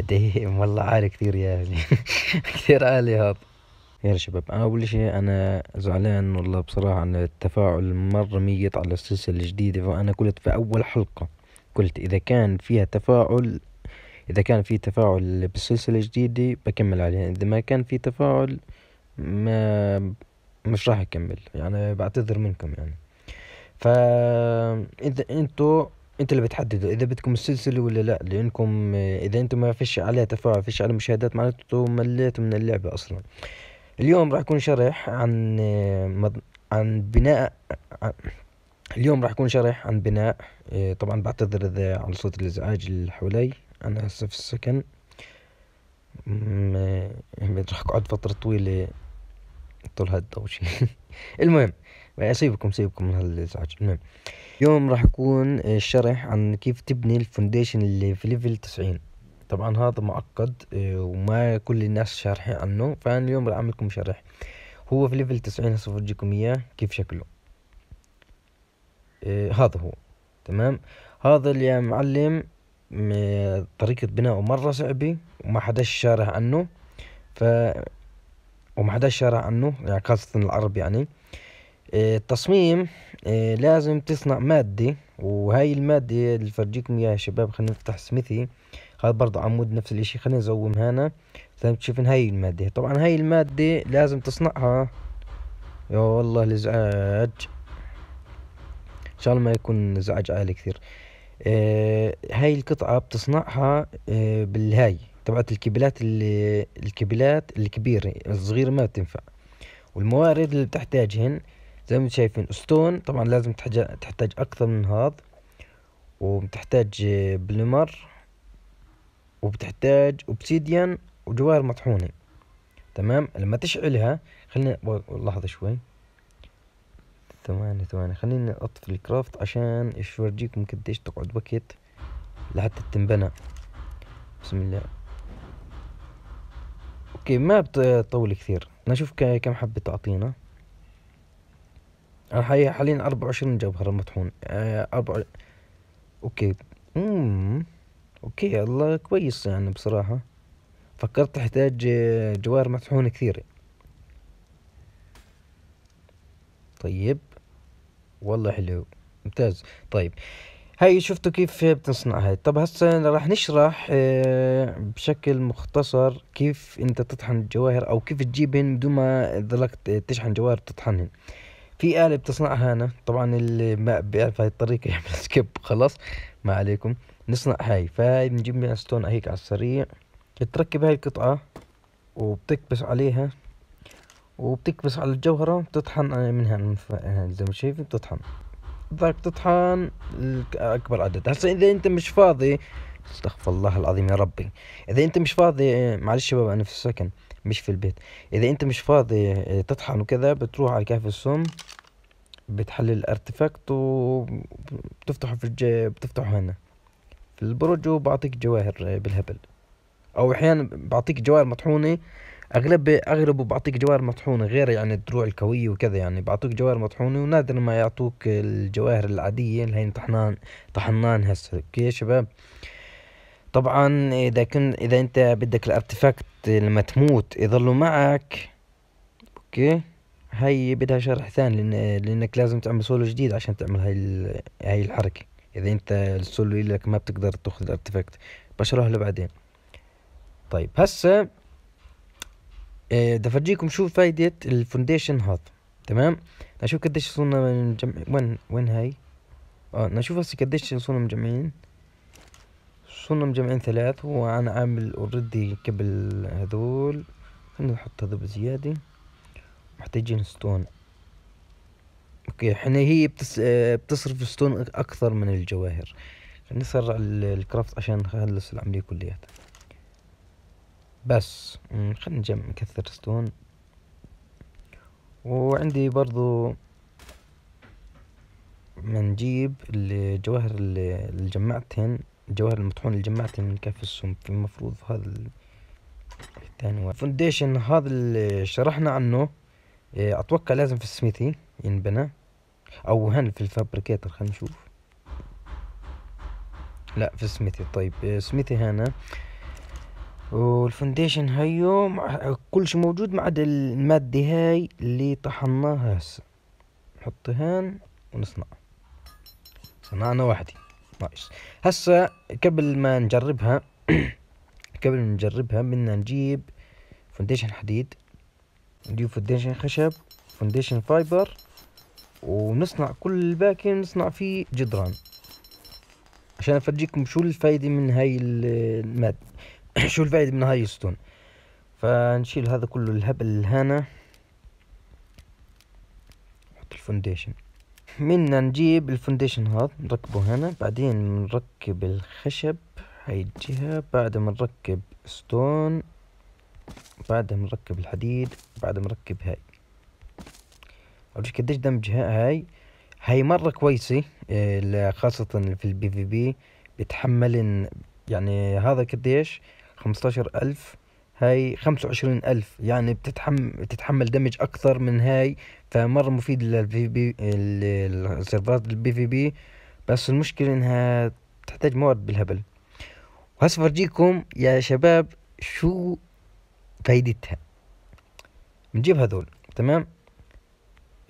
دايم والله عالي كثير يا اخي كثير عالي هذا يا شباب اول شيء انا زعلان والله بصراحه عن التفاعل مره ميت على السلسله الجديده فانا قلت في اول حلقه قلت اذا كان فيها تفاعل اذا كان في تفاعل بالسلسله الجديده بكمل عليها اذا ما كان في تفاعل ما مش راح اكمل يعني بعتذر منكم يعني فاذا انتم انت اللي بتحددوا اذا بدكم السلسله ولا لا لانكم آه، اذا انتم ما فيش عليها تفاعل فيش عليها مشاهدات معناته مليتوا من اللعبه اصلا اليوم راح يكون شرح عن آه، عن بناء اليوم راح يكون شرح عن بناء آه، طبعا بعتذر اذا عن صوت الازعاج اللي حولي انا هسه في السكن راح اقعد فتره طويله طول هالدوشه المهم سيبكم سيبكم من هالازعاج المهم اليوم راح يكون الشرح عن كيف تبني الفونديشن اللي في ليفل تسعين طبعا هذا معقد وما كل الناس شارحين عنه فانا اليوم راح اعمل لكم شرح هو في ليفل تسعين هسه بفرجيكم اياه كيف شكله هذا هو تمام هذا اللي يا معلم طريقة بناؤه مرة صعبة وما حدا شارح عنه ف وما حدا شارع عنه يعني خاصة العرب يعني التصميم إيه، لازم تصنع مادة وهاي المادة اللي فرجيكم اياها يا شباب خلينا نفتح سميثي هذا برضه عمود نفس الاشي خلينا نزوم هنا زي ما هاي المادة طبعا هاي المادة لازم تصنعها يا والله الازعاج ان شاء الله ما يكون ازعاج عالي كثير إيه، هاي القطعة بتصنعها إيه، بالهاي تبعت الكبلات اللي الكبلات الكبيرة الصغيرة ما بتنفع والموارد اللي بتحتاجهن زي ما شايفين استون طبعا لازم تحتاج تحتاج اكثر من هذا وبتحتاج بلمر وبتحتاج اوبسيديان وجوار مطحونة تمام لما تشعلها خلينا لحظة شوي ثواني ثواني خليني اطفي الكرافت عشان اشورجيكم قديش تقعد وقت لحتى تنبنى بسم الله اوكي ما بتطول كثير نشوف كم حبة تعطينا انا حاليا حاليا اربعة وعشرين جوهرة مطحون آه، اربعة اوكي امم اوكي الله كويس يعني بصراحة فكرت تحتاج آه، جوار مطحون كثير طيب والله حلو ممتاز طيب هاي شفتوا كيف بتصنع هاي طب هسه راح نشرح آه، بشكل مختصر كيف انت تطحن الجواهر او كيف تجيبهن بدون ما تضلك تشحن جواهر تطحنهن في آلة بتصنعها أنا طبعا اللي ما بيعرف هاي الطريقة يعمل سكيب خلاص ما عليكم نصنع هاي فهاي بنجيب من ستون هيك على السريع بتركب هاي القطعة وبتكبس عليها وبتكبس على الجوهرة بتطحن منها زي ما شايفين بتطحن بدك تطحن اكبر عدد هسه اذا انت مش فاضي استغفر الله العظيم يا ربي اذا انت مش فاضي معلش شباب انا في السكن مش في البيت اذا انت مش فاضي تطحن وكذا بتروح على كهف السم بتحلل الارتفاكت وبتفتحه في الج... بتفتحه هنا في البرج وبعطيك جواهر بالهبل او احيانا بعطيك جواهر مطحونه اغلب اغلبه بعطيك جواهر مطحونه غير يعني الدروع الكويه وكذا يعني بعطوك جواهر مطحونه ونادرا ما يعطوك الجواهر العاديه اللي هي طحنان طحنان هسه اوكي شباب طبعا اذا كنت اذا انت بدك الارتفاكت لما تموت يظلوا معك اوكي هاي بدها شرح ثاني لأن لانك لازم تعمل سولو جديد عشان تعمل هاي هاي الحركه اذا انت السولو لك ما بتقدر تاخذ الارتفاكت بشرح له بعدين طيب هسه بدي آه، افرجيكم شو فايدة الفونديشن هذا تمام نشوف قديش وصلنا من جمع وين وين هاي اه نشوف هسه قديش وصلنا مجمعين وصلنا مجمعين ثلاث وانا عامل اوريدي قبل هذول خلينا نحط هذا بزيادة محتاجين ستون اوكي احنا هي بتس... آه، بتصرف ستون اكثر من الجواهر نسرع الكرافت عشان نخلص العملية كلياتها بس خلينا نجمع نكثر ستون وعندي برضو منجيب الجواهر اللي جمعتهن الجواهر المطحون اللي جمعتهن من كف السم المفروض هذا الثاني فونديشن هذا اللي شرحنا عنه إيه، اتوقع لازم في السميثي ينبنى او هن في الفابريكيتر خلينا نشوف لا في السميثي طيب إيه، سميثي هنا والفونديشن هيو مع شيء موجود ما عدا المادة هاي اللي طحناها هسه هان ونصنع صنعنا واحدة نايس هسه قبل ما نجربها قبل ما نجربها بدنا نجيب فونديشن حديد نجيب فونديشن خشب فونديشن فايبر ونصنع كل الباقي نصنع فيه جدران عشان افرجيكم شو الفايدة من هاي المادة شو الفايد من هاي ستون فنشيل هذا كله الهبل هنا نحط الفونديشن منا نجيب الفونديشن هذا نركبه هنا بعدين نركب الخشب هاي الجهة بعد ما نركب ستون بعد ما نركب الحديد بعد ما نركب هاي أورجيك قديش دمج هاي هاي مرة كويسة إيه، خاصة في البي في بي بتحمل يعني هذا قديش خمستاشر ألف هاي خمسة وعشرين ألف يعني بتتحمل, بتتحمل دمج أكثر من هاي فمرة مفيد في بي السيرفرات البي في بي بس المشكلة إنها تحتاج مواد بالهبل وهسه فرجيكم يا شباب شو فايدتها بنجيب هذول تمام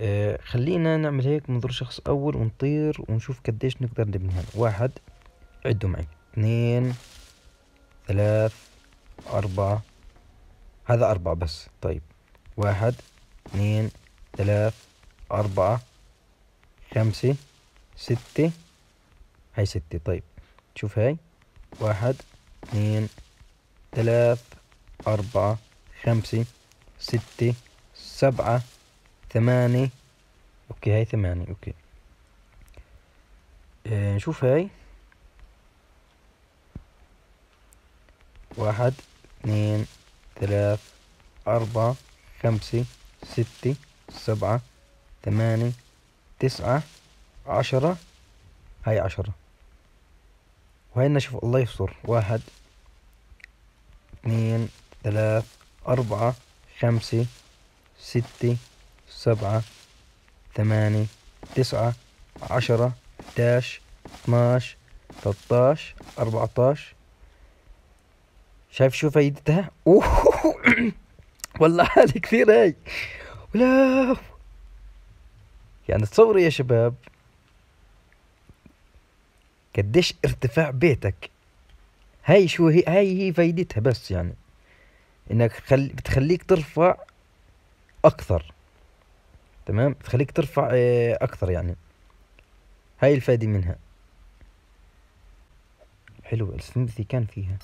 آه خلينا نعمل هيك منظور شخص أول ونطير ونشوف قديش نقدر نبني واحد عدوا معي اثنين ثلاث أربعة هذا أربعة بس طيب واحد اثنين ثلاث أربعة خمسة ستة هاي ستة طيب شوف هاي واحد اثنين ثلاث أربعة خمسة ستة سبعة ثمانية أوكي هاي ثمانية أوكي آه نشوف هاي واحد اثنين ثلاث أربعة خمسة ستة سبعة ثمانية تسعة عشرة هاي عشرة وهينا شوف الله يستر واحد اثنين ثلاث أربعة خمسة ستة سبعة ثمانية تسعة عشرة إحداش اثناش تلتاش أربعتاش شايف شو فايدتها اوه والله هذه كثير هاي ولا يعني تصوروا يا شباب قديش ارتفاع بيتك هاي شو هي هاي هي فايدتها بس يعني انك خل... بتخليك ترفع اكثر تمام بتخليك ترفع آه، اكثر يعني هاي الفائده منها حلو السموثي كان فيها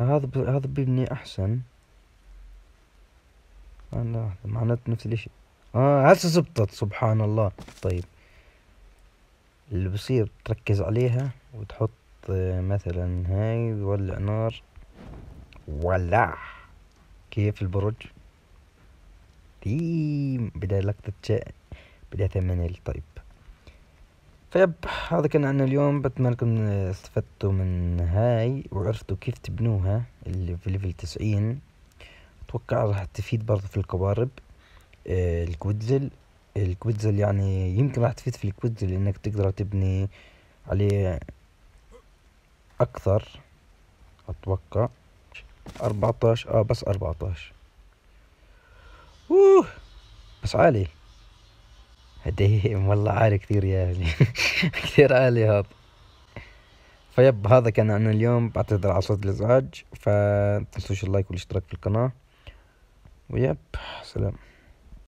هذا ب... هذا بيبني احسن انا آه، معناته نفس الاشي اه هسه زبطت سبحان الله طيب اللي بصير تركز عليها وتحط آه، مثلا هاي ولع نار ولع كيف البرج تيم بداية لقطة بدا ثمانيل طيب فيب هذا كان عنا اليوم بتمنى لكم استفدتوا من هاي وعرفتوا كيف تبنوها اللي في ليفل تسعين اتوقع راح تفيد برضه في القوارب آه الكويتزل الكويتزل يعني يمكن راح تفيد في الكويتزل انك تقدر تبني عليه اكثر اتوقع اربعتاش اه بس اربعتاش اوه بس عالي هديم والله عالي كثير يا اهلي كثير عالي هذا فيب هذا كان عنا اليوم بعتذر على صوت الازعاج فتنسوش اللايك والاشتراك في القناة ويب سلام